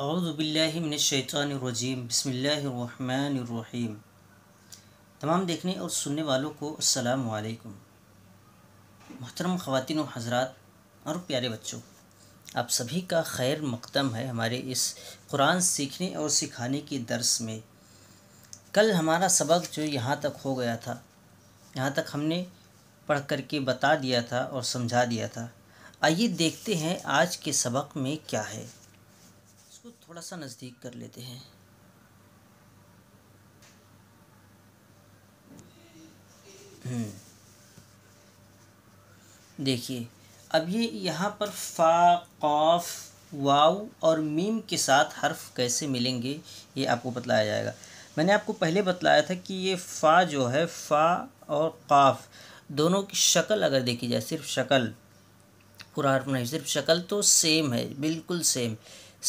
अवज़बिल्लिमिनशैतानरजीम बसमीम तमाम देखने और सुनने वालों को अस्सलाम वालेकुम मोहतरम ख़वान हजरात और प्यारे बच्चों आप सभी का खैर मकदम है हमारे इस कुरान सीखने और सिखाने के दर्स में कल हमारा सबक जो यहाँ तक हो गया था यहाँ तक हमने पढ़ करके बता दिया था और समझा दिया था आइए देखते हैं आज के सबक में क्या है इसको थोड़ा सा नज़दीक कर लेते हैं हम्म। देखिए अब ये यहाँ पर फ़ा कौफ वाव और मीम के साथ हर्फ कैसे मिलेंगे ये आपको बतलाया जाएगा मैंने आपको पहले बतलाया था कि ये फ़ा जो है फ़ा और काफ दोनों की शक्ल अगर देखी जाए सिर्फ शक्ल पूरा हर्फ नहीं सिर्फ शक्ल तो सेम है बिल्कुल सेम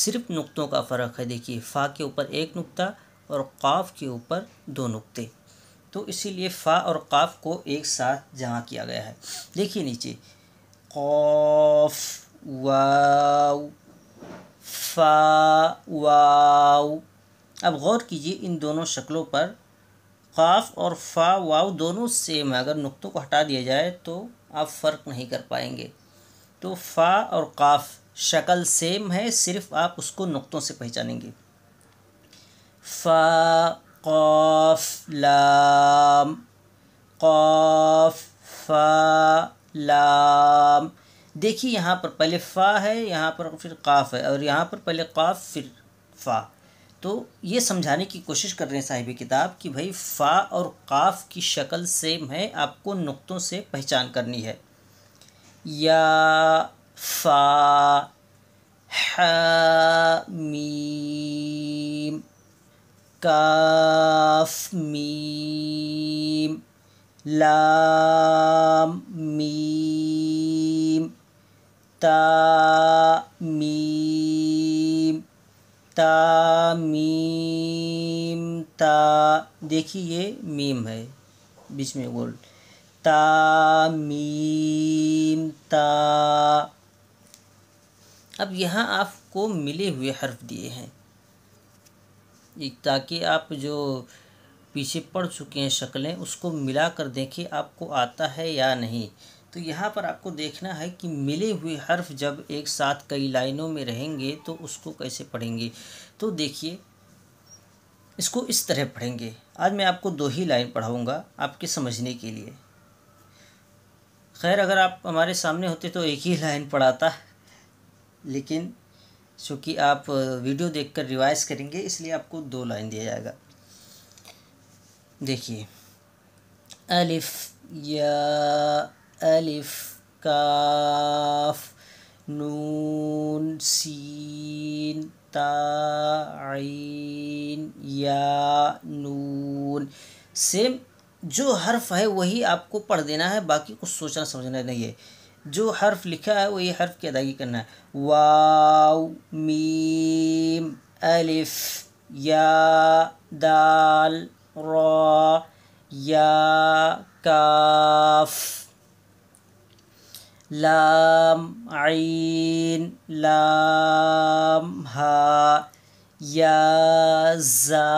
सिर्फ नुक्तों का फ़र्क है देखिए फ़ा के ऊपर एक नुक्ता और काफ़ के ऊपर दो नुक्ते तो इसीलिए फ़ा और काफ़ को एक साथ जहाँ किया गया है देखिए नीचे कौफ वाव फा वाव अब गौर कीजिए इन दोनों शक्लों पर काफ और फा वाव दोनों सेम है अगर नुक्तों को हटा दिया जाए तो आप फ़र्क नहीं कर पाएंगे तो फ़ा और काफ़ शक्ल सेम है सिर्फ आप उसको नुक्तों से पहचानेंगे फ़ा कौफ लाम कौफ फ़ा लाम देखिए यहाँ पर पहले फ़ा है यहाँ पर फिर काफ़ है और यहाँ पर पहले काफ़ फिर फ़ा तो ये समझाने की कोशिश कर रहे हैं साहिब किताब कि भाई फ़ा और काफ़ की शक्ल सेम है आपको नुक्तों से पहचान करनी है या फा हामीम काफ मीम लाम मीम ता मीम ता मीम ता देखिए ये मीम है बीच में गोल्ड ता मीम ता अब यहाँ आपको मिले हुए हर्फ दिए हैं ताकि आप जो पीछे पढ़ चुके हैं शक्लें उसको मिला कर देखें आपको आता है या नहीं तो यहाँ पर आपको देखना है कि मिले हुए हर्फ जब एक साथ कई लाइनों में रहेंगे तो उसको कैसे पढ़ेंगे तो देखिए इसको इस तरह पढ़ेंगे आज मैं आपको दो ही लाइन पढ़ाऊँगा आपके समझने के लिए खैर अगर आप हमारे सामने होते तो एक ही लाइन पढ़ाता लेकिन चूँकि आप वीडियो देखकर रिवाइज करेंगे इसलिए आपको दो लाइन दिया जाएगा देखिए अलिफ या अलिफ काफ नून सीन ताइन या नून सेम जो हर्फ है वही आपको पढ़ देना है बाकी कुछ सोचना समझना नहीं है جو حرف لکھا ہے وہ یہ حرف کی ادائیگی کرنا ہے واو میم الف یا دال را یا کاف لام عین لام ہا یا زا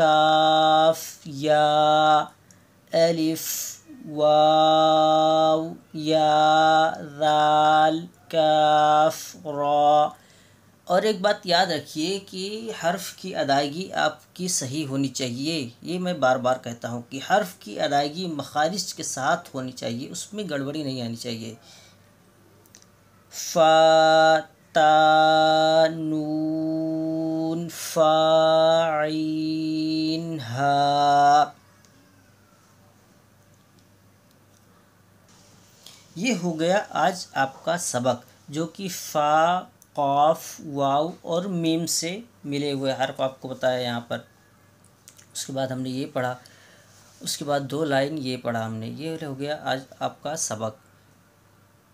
کاف یا الف واو या दाल काफ रॉ और एक बात याद रखिए कि हर्फ की अदायगी आपकी सही होनी चाहिए ये मैं बार बार कहता हूँ कि हर्फ की अदायगी मखारिज के साथ होनी चाहिए उसमें गड़बड़ी नहीं आनी चाहिए फ़ा फ़ाइन हा ये हो गया आज आपका सबक जो कि फ़ा कौफ वाव और मीम से मिले हुए हर्फ आपको बताया यहाँ पर उसके बाद हमने ये पढ़ा उसके बाद दो लाइन ये पढ़ा हमने ये हो गया आज आपका सबक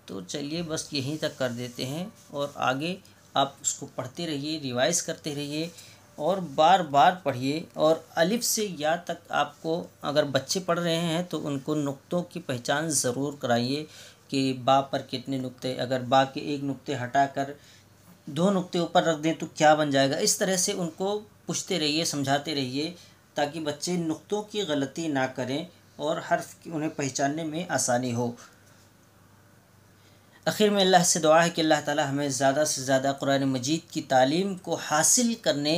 तो चलिए बस यहीं तक कर देते हैं और आगे आप उसको पढ़ते रहिए रिवाइज़ करते रहिए और बार बार पढ़िए और अलिफ से या तक आपको अगर बच्चे पढ़ रहे हैं तो उनको नुक्तों की पहचान ज़रूर कराइए कि बा पर कितने नुक्ते अगर बा के एक नुक्ते हटाकर दो नुक्ते ऊपर रख दें तो क्या बन जाएगा इस तरह से उनको पूछते रहिए समझाते रहिए ताकि बच्चे नुक्तों की गलती ना करें और हर्फ उन्हें पहचानने में आसानी हो आखिर में अल्लाह से दुआ है कि अल्लाह ताला हमें ज़्यादा से ज़्यादा कुरान मजीद की तालीम को हासिल करने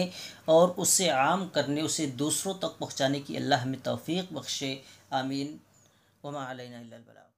और उसे आम करने उसे दूसरों तक पहुँचाने की अल्लाह हमें तौफीक बख्शे आमीन वमा अलैना